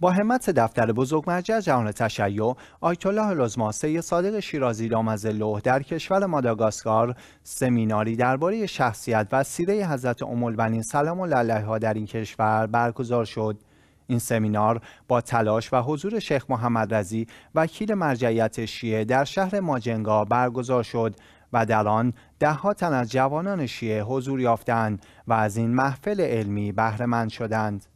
با همت دفتر بزرگ مرجع جهان تشیع آیت الله العظما صادق شیرازی لوح در کشور ماداگاسکار سمیناری درباره شخصیت و سیره حضرت ام سلام الله علیها در این کشور برگزار شد این سمینار با تلاش و حضور شیخ محمد رزی وکیل مرجعیت شیعه در شهر ماجنگا برگزار شد و در آن دهها تن از جوانان شیعه حضور یافتند و از این محفل علمی بهرهمند شدند